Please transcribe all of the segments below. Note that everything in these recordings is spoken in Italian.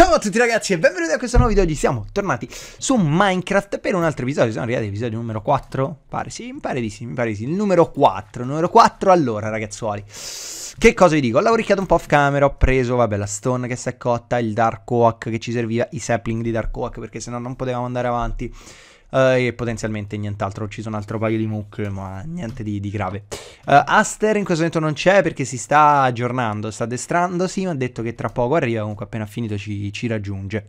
Ciao a tutti ragazzi e benvenuti a questo nuovo video, oggi siamo tornati su Minecraft per un altro episodio, siamo arrivati all'episodio numero 4, pare sì, mi pare di sì, mi pare di sì, il numero 4, numero 4 allora ragazzuoli, che cosa vi dico, ho lavoricchiato un po' off camera, ho preso vabbè la stone che si è cotta, il dark oak che ci serviva, i sapling di dark oak perché sennò non potevamo andare avanti, eh, e potenzialmente nient'altro. Ho ucciso un altro paio di mook, ma niente di, di grave. Eh, Aster in questo momento non c'è perché si sta aggiornando, sta addestrandosi, mi ha detto che tra poco arriva, comunque appena finito ci, ci raggiunge.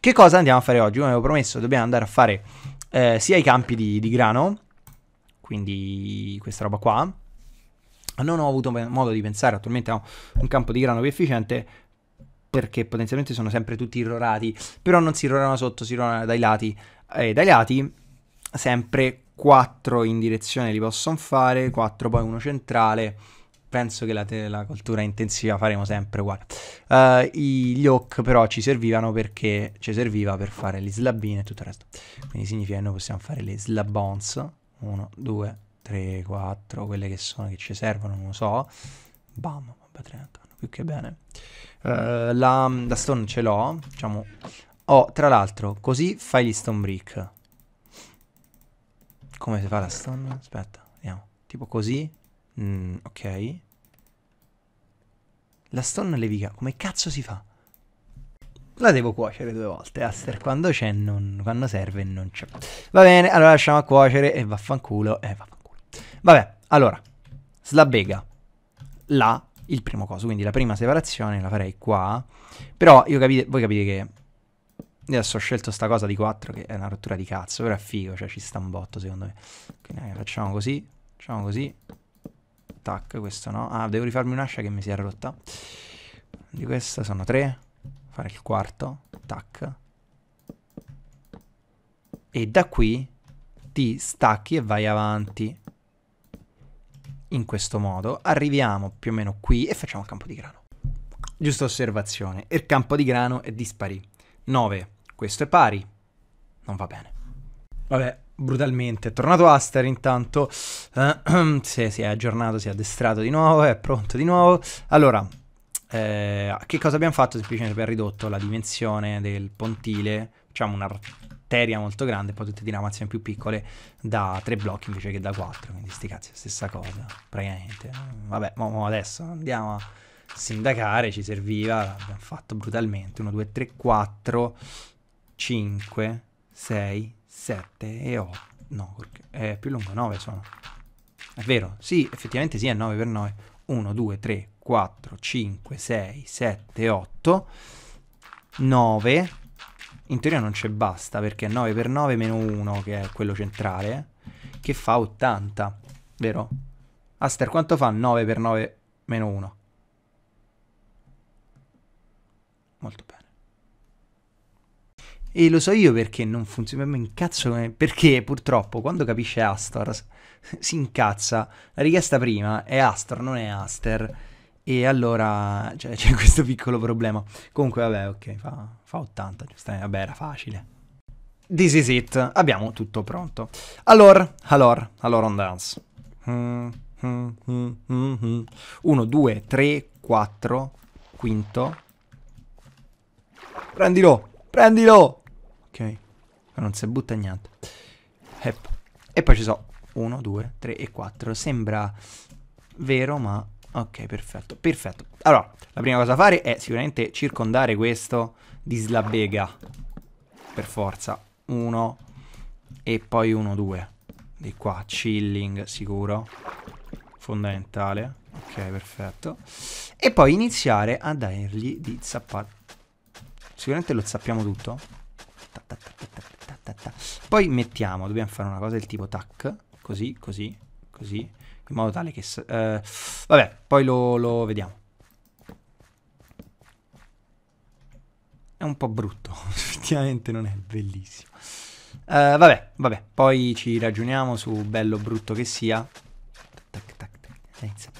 Che cosa andiamo a fare oggi? Come avevo promesso, dobbiamo andare a fare eh, sia i campi di, di grano, quindi questa roba qua. Non ho avuto modo di pensare, attualmente ho un campo di grano più efficiente, perché potenzialmente sono sempre tutti irrorati, però non si irrorano sotto, si irrorano dai lati. E eh, dai lati, sempre 4 in direzione li possono fare, 4 poi uno centrale. Penso che la, te- la coltura intensiva faremo sempre uguale. Uh, gli hook però ci servivano perché ci serviva per fare le slabbine e tutto il resto. Quindi significa che noi possiamo fare le slabbons. 1, 2, 3, 4, quelle che sono che ci servono, non lo so. Bam, vabbè, 30, più che bene. Uh, la, la stone ce l'ho, diciamo Oh, tra l'altro, così fai gli stone brick. Come si fa la stone? Aspetta, vediamo. Tipo così. Mm, ok. La stone levica, come cazzo si fa? La devo cuocere due volte, Aster, quando c'è, non, quando serve non c'è. Va bene, allora lasciamo a cuocere e vaffanculo, e eh, vaffanculo. Vabbè, allora, slabbega, là, il primo coso, quindi la prima separazione la farei qua, però io capite, voi capite che io adesso ho scelto sta cosa di 4 che è una rottura di cazzo, però è figo, cioè ci sta un botto secondo me. Quindi eh, facciamo così, facciamo così. Tac, questo no. Ah, devo rifarmi un'ascia che mi si è rotta. Di questa sono 3. Fare il quarto. Tac. E da qui ti stacchi e vai avanti. In questo modo arriviamo più o meno qui e facciamo il campo di grano. Giusta osservazione, il campo di grano è dispari 9. Questo è pari. Non va bene. Vabbè, brutalmente. È Tornato Aster intanto. Uh, si, si è aggiornato, si è addestrato di nuovo, è pronto di nuovo. Allora, eh, che cosa abbiamo fatto? Semplicemente abbiamo ridotto la dimensione del pontile. Facciamo un'arteria molto grande, poi tutte diramazioni più piccole da tre blocchi invece che da quattro. Quindi sti cazzi, stessa cosa, praticamente. Vabbè, mo, mo adesso andiamo a sindacare, ci serviva, l'abbiamo fatto brutalmente. 1, 2, 3, 4... 5, 6, 7 e 8. No, è più lungo 9 sono. È vero? Sì, effettivamente sì, è 9 per 9. 1, 2, 3, 4, 5, 6, 7, 8, 9. In teoria non c'è basta perché 9 per 9 meno 1, che è quello centrale, che fa 80. Vero? Aster, quanto fa 9 per 9 meno 1? Molto bene. E lo so io perché non funziona. Mi incazzo perché purtroppo quando capisce Astor si incazza. La richiesta prima è Astor, non è Aster. E allora cioè, c'è questo piccolo problema. Comunque, vabbè, ok, fa, fa 80. Giustamente, vabbè, era facile. This is it. Abbiamo tutto pronto. Allora, allora, allora on dance. 1, 2, 3, 4, quinto. Prendilo, prendilo! ok? Non si butta niente. Hep. E poi ci sono 1, 2, 3 e 4. Sembra vero, ma... Ok, perfetto, perfetto. Allora, la prima cosa da fare è sicuramente circondare questo di slabega. Per forza. 1 e poi 1, 2. Di qua, chilling, sicuro. Fondamentale. Ok, perfetto. E poi iniziare a dargli di zappare. Sicuramente lo zappiamo tutto ta, ta, ta, Poi mettiamo, dobbiamo fare una cosa del tipo tac, così, così, così, in modo tale che... Eh, vabbè, poi lo, lo vediamo. È un po' brutto, effettivamente non è bellissimo. Uh, vabbè, vabbè, poi ci ragioniamo su bello brutto che sia. Tac, tac, tac. Inizia a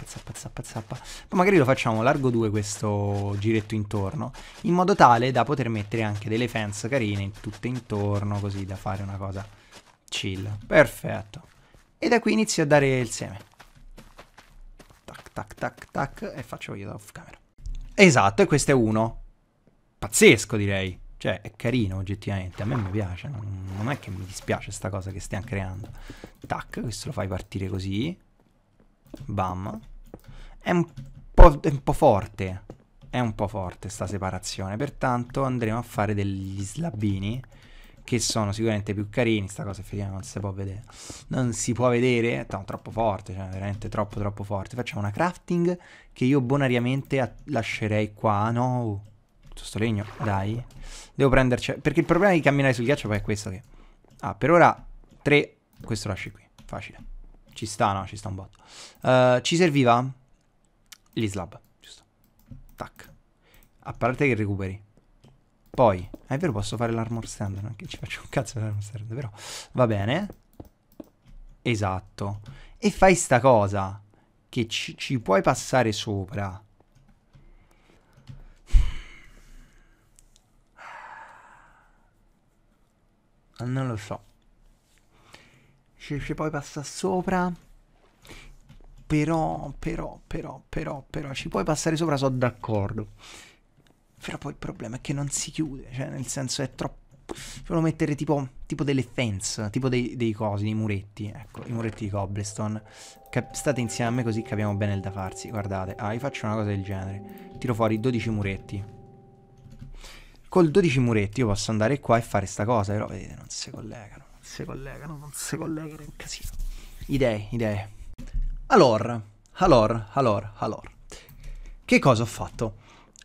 zappa zappa. Poi magari lo facciamo largo 2 questo giretto intorno, in modo tale da poter mettere anche delle fence carine tutte intorno, così da fare una cosa chill. Perfetto. E da qui inizio a dare il seme. Tac tac tac tac e faccio io da off camera. Esatto, e questo è uno. Pazzesco direi. Cioè, è carino oggettivamente, a me mi piace, non, non è che mi dispiace sta cosa che stiamo creando. Tac, questo lo fai partire così. Bam. È un po', è un po forte. È un po' forte sta separazione. Pertanto andremo a fare degli slabini che sono sicuramente più carini. Sta cosa effettivamente non si può vedere. Non si può vedere, è troppo forte, cioè veramente troppo troppo forte. Facciamo una crafting che io bonariamente lascerei qua. No, questo legno, dai. Devo prenderci, perché il problema di camminare sul ghiaccio poi è questo che... Ah, per ora 3, questo lasci qui, facile. Ci sta, no, ci sta un botto. Uh, ci serviva l'Islab, giusto. Tac. A parte che recuperi. Poi, è vero, posso fare l'armor stand, non che ci faccio un cazzo dell'armor stand, però va bene. Esatto. E fai sta cosa che ci, ci puoi passare sopra. Non lo so ci, ci puoi passare sopra però però però però però ci puoi passare sopra sono d'accordo però poi il problema è che non si chiude cioè nel senso è troppo Volevo mettere tipo, tipo, delle fence, tipo dei, dei, cosi, dei muretti, ecco, i muretti di cobblestone. Cap state insieme a me così capiamo bene il da farsi. Guardate, ah, io faccio una cosa del genere. Tiro fuori 12 muretti col 12 muretti io posso andare qua e fare sta cosa, però vedete eh, non si collegano, non si collegano, non si collegano, è un casino. Idee, idee. Allora, allora, allora, allora. Che cosa ho fatto?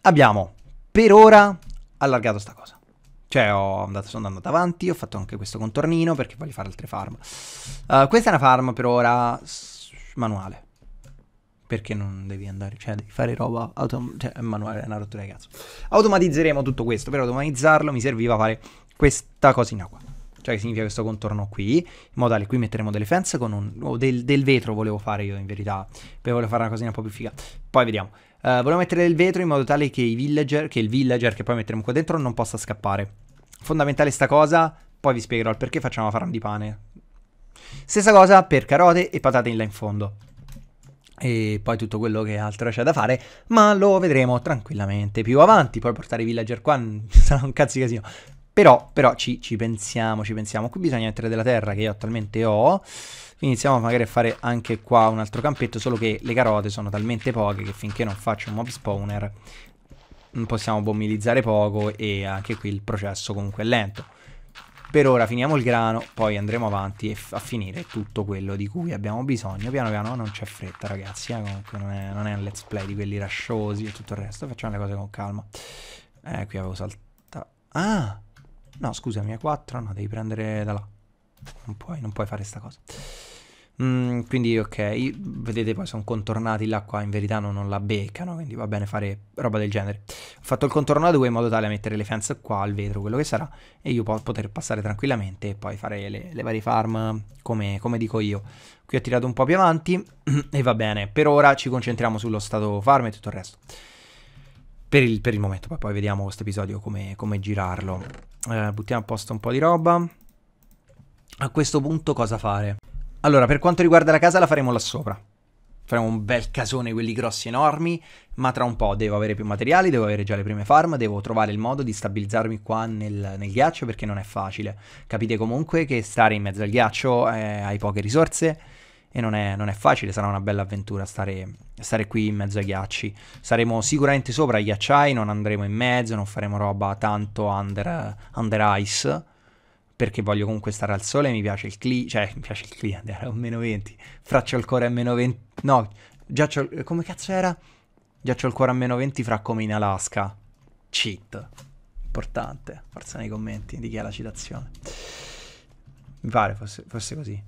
Abbiamo per ora allargato sta cosa. Cioè, andato, sono andato avanti, ho fatto anche questo contornino perché voglio fare altre farm. Uh, questa è una farm per ora manuale perché non devi andare, cioè devi fare roba autom- cioè, manuale, è una rottura di cazzo. Automatizzeremo tutto questo, per automatizzarlo mi serviva fare questa cosina qua. Cioè che significa questo contorno qui, in modo tale qui metteremo delle fence con un... o del, del vetro volevo fare io in verità, per volevo fare una cosina un po' più figa. Poi vediamo. Uh, volevo mettere del vetro in modo tale che i villager, che il villager che poi metteremo qua dentro non possa scappare. Fondamentale sta cosa, poi vi spiegherò il perché facciamo la farm di pane. Stessa cosa per carote e patate in là in fondo e poi tutto quello che altro c'è da fare, ma lo vedremo tranquillamente più avanti, poi portare i villager qua sarà un cazzo di casino. Però, però ci, ci, pensiamo, ci pensiamo. Qui bisogna mettere della terra che io attualmente ho. Iniziamo magari a fare anche qua un altro campetto, solo che le carote sono talmente poche che finché non faccio un mob spawner mm, possiamo bombilizzare poco e anche qui il processo comunque è lento. Per ora finiamo il grano, poi andremo avanti f- a finire tutto quello di cui abbiamo bisogno. Piano piano non c'è fretta, ragazzi. Eh? Comunque non è, non è, un let's play di quelli rasciosi e tutto il resto. Facciamo le cose con calma. Eh, qui avevo saltato. Ah! No, scusami, è 4. No, devi prendere da là. Non puoi, non puoi fare sta cosa. Mm, quindi ok, vedete poi sono contornati, là qua, in verità non, non la beccano, quindi va bene fare roba del genere. Ho fatto il contorno a due in modo tale da mettere le fianze qua al vetro, quello che sarà, e io posso poter passare tranquillamente e poi fare le, le varie farm come, come dico io. Qui ho tirato un po' più avanti e va bene, per ora ci concentriamo sullo stato farm e tutto il resto. Per il, per il, momento, poi, poi vediamo questo episodio come, come, girarlo. Eh, buttiamo a posto un po' di roba. A questo punto cosa fare? Allora, per quanto riguarda la casa la faremo là sopra. Faremo un bel casone, quelli grossi enormi, ma tra un po' devo avere più materiali, devo avere già le prime farm, devo trovare il modo di stabilizzarmi qua nel, nel ghiaccio perché non è facile. Capite comunque che stare in mezzo al ghiaccio eh, hai poche risorse e non è, non è, facile, sarà una bella avventura stare, stare, qui in mezzo ai ghiacci. Saremo sicuramente sopra i ghiacciai, non andremo in mezzo, non faremo roba tanto under, under ice perché voglio comunque stare al sole, mi piace il clima, cioè mi piace il clima, era un meno 20, fraccio il cuore a meno 20, no, già c'ho, come cazzo era? Già c'ho il cuore a meno 20 fra come in Alaska, cheat, importante, forza nei commenti di chi è la citazione, mi pare fosse, fosse così.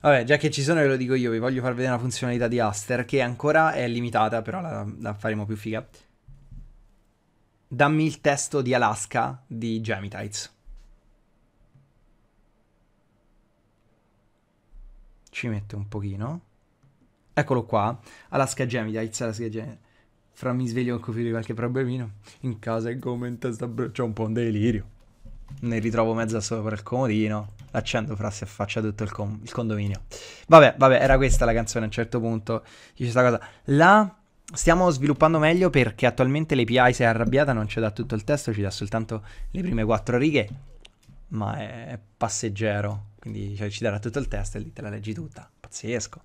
Vabbè, già che ci sono ve lo dico io, vi voglio far vedere una funzionalità di Aster che ancora è limitata, però la, la faremo più figa. Dammi il testo di Alaska di Gemitites. ci mette un pochino. Eccolo qua, Alaska Gemini, It's Alaska Gemini. Fra mi sveglio con di qualche problemino, in casa e come in testa c'è un po' un delirio. Ne ritrovo mezza sopra il comodino, l'accendo fra si affaccia tutto il, com- il, condominio. Vabbè, vabbè, era questa la canzone a un certo punto, dice questa cosa. La stiamo sviluppando meglio perché attualmente l'API si è arrabbiata, non ci dà tutto il testo, ci dà soltanto le prime quattro righe, ma è passeggero quindi cioè, ci darà tutto il testo e lì te la leggi tutta. Pazzesco.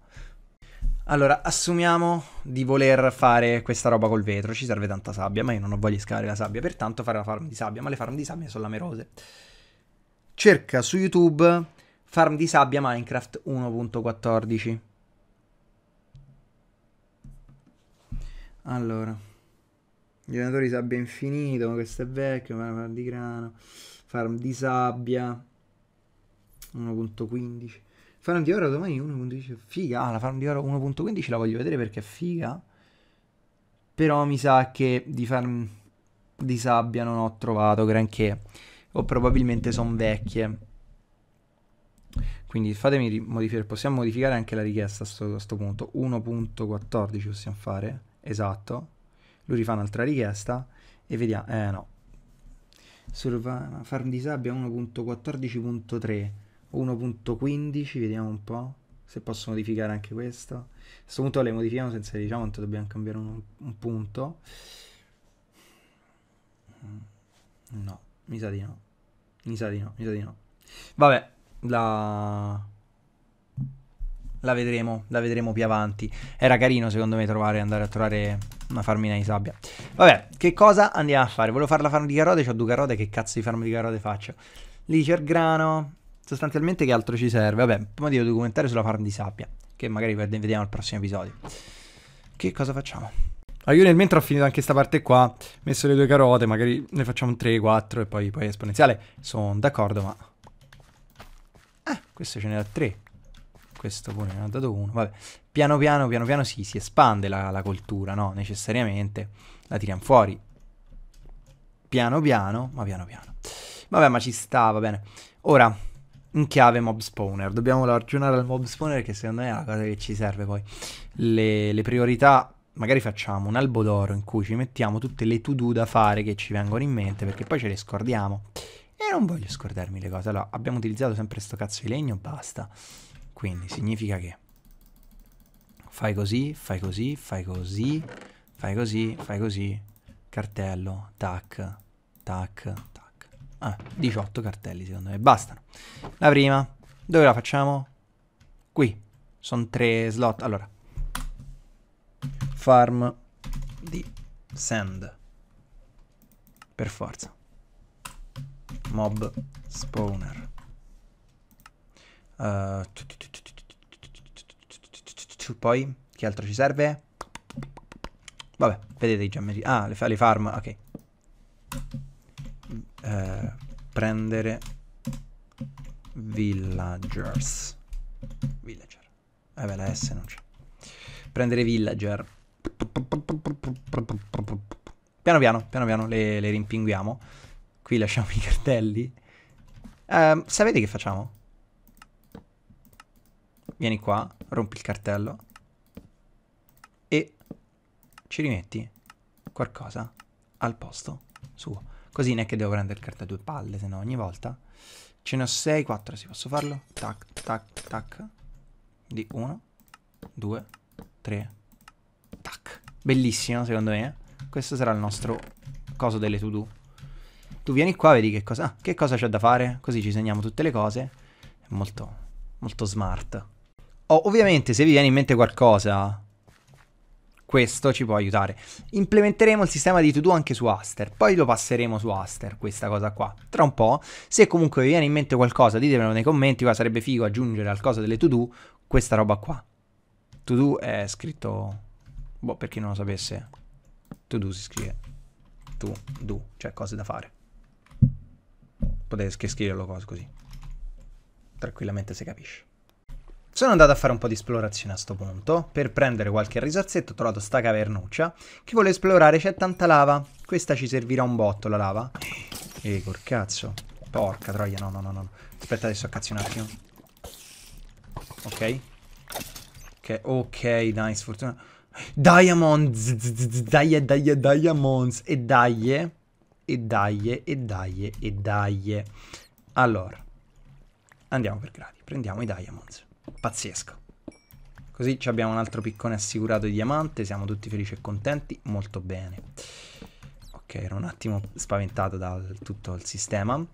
Allora, assumiamo di voler fare questa roba col vetro, ci serve tanta sabbia, ma io non ho voglia di scavare la sabbia, pertanto fare la farm di sabbia, ma le farm di sabbia sono lamerose. Cerca su YouTube farm di sabbia Minecraft 1.14. Allora, generatori sabbia infinito, questo è vecchio, farm di grano, farm di sabbia. 1.15 Farm di oro domani 1.15 Figa, ah, la farm di oro 1.15 la voglio vedere perché è figa Però mi sa che di farm di sabbia non ho trovato granché O probabilmente sono vecchie quindi fatemi modificare, possiamo modificare anche la richiesta a questo punto 1.14 possiamo fare, esatto Lui rifà un'altra richiesta e vediamo, eh no Farm di sabbia 1.14.3 1.15 vediamo un po' se posso modificare anche questo a questo punto le modifichiamo senza diciamo che dobbiamo cambiare un, un punto mm, no mi sa di no mi sa di no mi sa di no vabbè la la vedremo, la vedremo più avanti. Era carino secondo me trovare, andare a trovare una farmina di sabbia. Vabbè, che cosa andiamo a fare? Volevo fare la farm di carote, ho due carote, che cazzo di farm di carote faccio? Lì c'è il grano, Sostanzialmente che altro ci serve? Vabbè, prima di documentare sulla farm di sabbia, che magari vediamo al prossimo episodio. Che cosa facciamo? Ah, io nel mentre ho finito anche questa parte qua, ho messo le due carote, magari ne facciamo 3, 4 e poi, poi esponenziale. Sono d'accordo, ma... Ah, questo ce n'era 3. Questo pure ne ha dato 1, vabbè. Piano piano, piano piano sì, si espande la, la coltura, no? Necessariamente la tiriamo fuori. Piano piano, ma piano piano. Vabbè, ma ci sta, va bene. Ora, in chiave mob spawner. Dobbiamo ragionare al mob spawner che secondo me è la cosa che ci serve poi. Le, le priorità, magari facciamo un albo d'oro in cui ci mettiamo tutte le to-do da fare che ci vengono in mente perché poi ce le scordiamo. E non voglio scordarmi le cose. Allora, abbiamo utilizzato sempre sto cazzo di legno, basta. Quindi significa che fai così, fai così, fai così, fai così, fai così, cartello, tac, tac, tac. Ah, 18 cartelli secondo me, bastano. La prima, dove la facciamo? Qui, sono tre slot. Allora, farm di sand, per forza. Mob spawner. poi, che altro ci serve? Vabbè, vedete i gemmellini. Ah, le farm, ok. prendere villagers. Villager. Eh beh, la S non c'è. Prendere villager. Piano piano, piano piano le, le rimpinguiamo. Qui lasciamo i cartelli. Eh, sapete che facciamo? Vieni qua, rompi il cartello. E ci rimetti qualcosa al posto suo. Così neanche devo prendere carta due palle, se no ogni volta. Ce ne ho 6, 4, si posso farlo? Tac, tac, tac. Di 1, 2, 3, tac. Bellissimo, secondo me. Eh. Questo sarà il nostro coso delle to-do. Tu vieni qua, vedi che cosa, ah, che cosa c'è da fare, così ci segniamo tutte le cose. È molto, molto smart. Oh, ovviamente se vi viene in mente qualcosa questo ci può aiutare. Implementeremo il sistema di to-do anche su Aster, poi lo passeremo su Aster, questa cosa qua. Tra un po', se comunque vi viene in mente qualcosa, ditemelo nei commenti, qua sarebbe figo aggiungere al coso delle to-do questa roba qua. To-do è scritto... Boh, per chi non lo sapesse, to-do si scrive to-do, cioè cose da fare. Potete scriverlo così, tranquillamente si capisce. Sono andato a fare un po' di esplorazione a sto punto, per prendere qualche risazzetto ho trovato sta cavernuccia, che vuole esplorare, c'è tanta lava, questa ci servirà un botto la lava. Ehi, col cazzo, porca troia, no no no no, aspetta adesso a cazzo un attimo. Ok. Ok, ok, nice, fortuna. Diamonds, dai, dai, diamonds, e dai, e dai, e dai, e dai. Allora, andiamo per gradi, prendiamo i diamonds. Pazzesco. Così abbiamo un altro piccone assicurato di diamante, siamo tutti felici e contenti, molto bene. Ok, ero un attimo spaventato da tutto il sistema.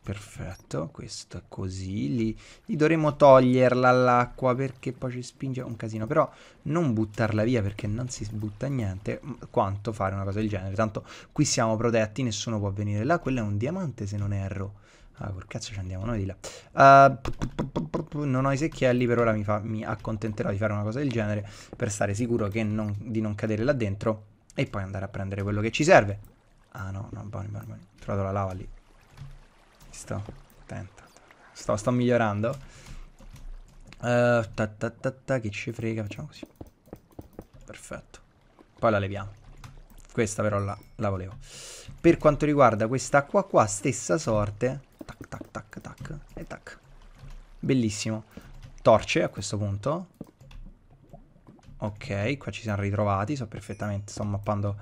Perfetto, questo è così. Lì, lì dovremmo toglierla l'acqua perché poi ci spinge un casino. Però non buttarla via perché non si butta niente quanto fare una cosa del genere. Tanto qui siamo protetti, nessuno può venire là. Quello è un diamante se non erro. Ah, per cazzo ci andiamo noi di là. Uh, non ho i secchielli, per ora mi, fa, mi, accontenterò di fare una cosa del genere per stare sicuro non, di non cadere là dentro e poi andare a prendere quello che ci serve. Ah no, no, buoni, buoni, buoni. Ho trovato la lava lì. Sto attento. Sto, sto migliorando. Uh, ta, ta, ta, ta, che ci frega, facciamo così. Perfetto. Poi la leviamo questa però la, la, volevo per quanto riguarda quest'acqua qua stessa sorte Tac, tac, tac, tac. E tac. Bellissimo. Torce a questo punto. Ok, qua ci siamo ritrovati. So perfettamente, sto mappando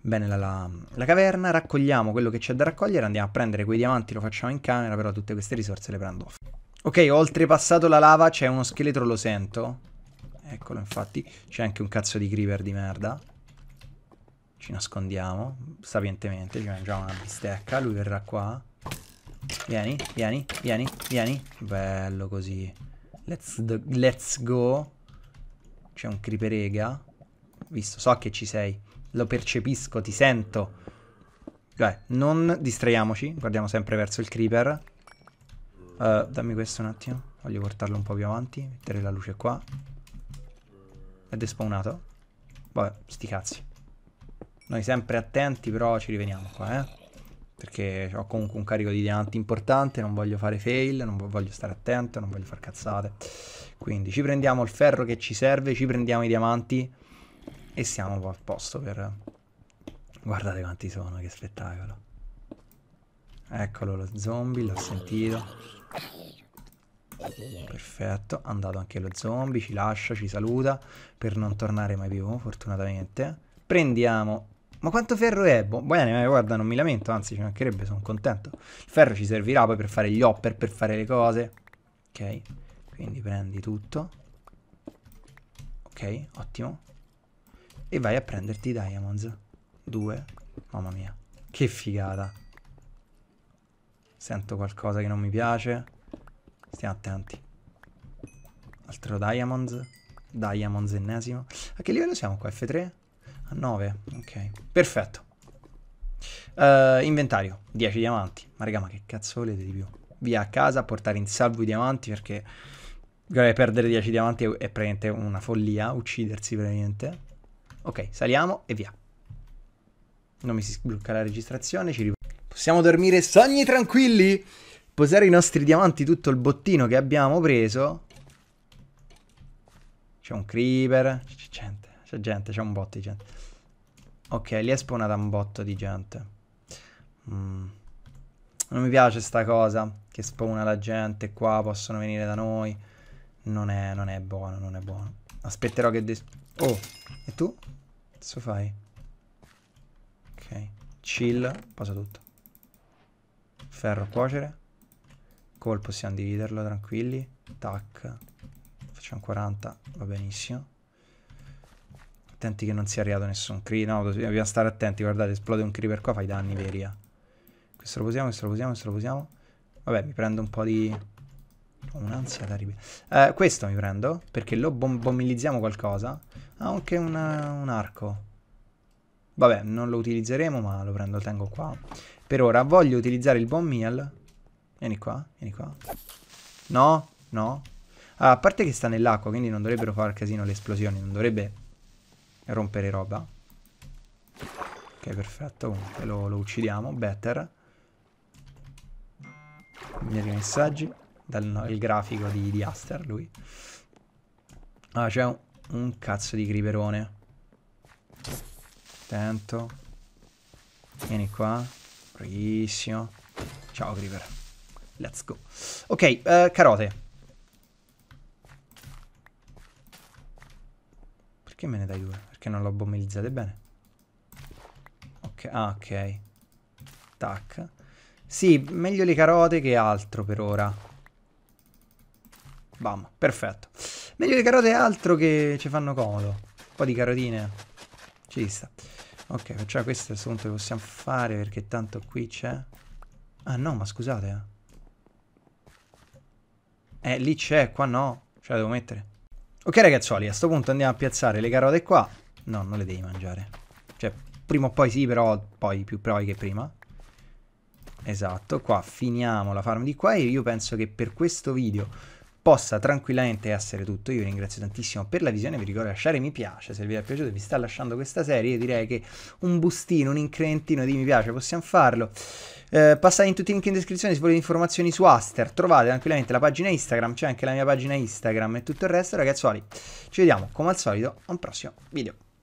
bene la, la, la caverna. Raccogliamo quello che c'è da raccogliere. Andiamo a prendere quei diamanti, lo facciamo in camera. Però tutte queste risorse le prendo off. Ok, ho oltrepassato la lava. C'è uno scheletro, lo sento. Eccolo, infatti. C'è anche un cazzo di creeper di merda ci nascondiamo sapientemente, ci mangiamo una bistecca, lui verrà qua. Vieni, vieni, vieni, vieni. Bello così. Let's, let's go. C'è un creeperega. Visto, so che ci sei. Lo percepisco, ti sento. Beh, non distraiamoci. Guardiamo sempre verso il creeper. Uh, dammi questo un attimo. Voglio portarlo un po' più avanti. Mettere la luce qua. È despawnato. Vabbè, sti cazzi. Noi sempre attenti, però ci riveniamo qua, eh perché ho comunque un carico di diamanti importante, non voglio fare fail, non voglio stare attento, non voglio far cazzate. Quindi ci prendiamo il ferro che ci serve, ci prendiamo i diamanti e siamo a posto per... Guardate quanti sono, che spettacolo. Eccolo lo zombie, l'ho sentito. Perfetto, è andato anche lo zombie, ci lascia, ci saluta per non tornare mai più, fortunatamente. Prendiamo ma quanto ferro è? Boh, bene, guarda, non mi lamento, anzi ci mancherebbe, sono contento. Il ferro ci servirà poi per fare gli hopper, per fare le cose. Ok, quindi prendi tutto. Ok, ottimo. E vai a prenderti i diamonds. Due. Mamma mia, che figata. Sento qualcosa che non mi piace. Stiamo attenti. Altro diamonds. Diamonds ennesimo. A che livello siamo qua? F3? 9, ok. Perfetto. Uh, inventario, 10 diamanti. Ma raga, ma che cazzo volete di più? Via a casa a portare in salvo i diamanti perché... Guarda, perdere 10 diamanti è praticamente una follia, uccidersi praticamente. Ok, saliamo e via. Non mi si sblocca la registrazione, ci ripeto. Possiamo dormire sogni tranquilli? Posare i nostri diamanti tutto il bottino che abbiamo preso. C'è un creeper, c'è gente. C'è gente, c'è un botto di gente. Ok, lì è spawnata un botto di gente. Mm. Non mi piace sta cosa che spawna la gente qua, possono venire da noi. Non è, non è buono, non è buono. Aspetterò che... oh, e tu? Cosa fai? Ok, chill, posa tutto. Ferro a cuocere. Col possiamo dividerlo tranquilli. Tac. Facciamo 40, va benissimo attenti che non sia arrivato nessun cree. No, dobbiamo stare attenti, guardate, esplode un creeper qua, fai danni eh. veri. Questo lo posiamo, questo lo posiamo, questo lo posiamo. Vabbè, mi prendo un po' di... Ho un'ansia terribile. Eh, questo mi prendo, perché lo bombomilizziamo qualcosa. Ha anche una, un arco. Vabbè, non lo utilizzeremo, ma lo prendo, tengo qua. Per ora voglio utilizzare il bomb meal. Vieni qua, vieni qua. No, no. Ah, a parte che sta nell'acqua, quindi non dovrebbero fare casino le esplosioni, non dovrebbe rompere roba. Ok, perfetto. Comunque lo, lo uccidiamo. Better. Miliardi di messaggi. Dal, no, il grafico di, di Aster, lui. Ah, c'è un, un, cazzo di griperone. Attento. Vieni qua. Bravissimo. Ciao, creeper. Let's go. Ok, uh, carote. Perché me ne dai due? Perché non l'ho bommelizzate bene? Ok, ah, ok. Tac. Sì, meglio le carote che altro per ora. Bam, perfetto. Meglio le carote altro che ci fanno comodo. Un po' di carotine. Ci sta. Ok, facciamo questo è il punto che possiamo fare perché tanto qui c'è... Ah no, ma scusate. Eh, eh lì c'è, qua no. Cioè, devo mettere. Ok ragazzuoli, a questo punto andiamo a piazzare le carote qua No, non le devi mangiare. Cioè, prima o poi sì, però poi più poi che prima. Esatto, qua finiamo la farm di qua e io penso che per questo video possa tranquillamente essere tutto. Io vi ringrazio tantissimo per la visione, vi ricordo di lasciare mi piace se vi è piaciuto, vi sta lasciando questa serie, io direi che un bustino, un incrementino di mi piace possiamo farlo. Eh, passate in tutti i link in descrizione se volete informazioni su Aster, trovate tranquillamente la pagina Instagram, c'è anche la mia pagina Instagram e tutto il resto ragazzuoli. Ci vediamo come al solito a un prossimo video.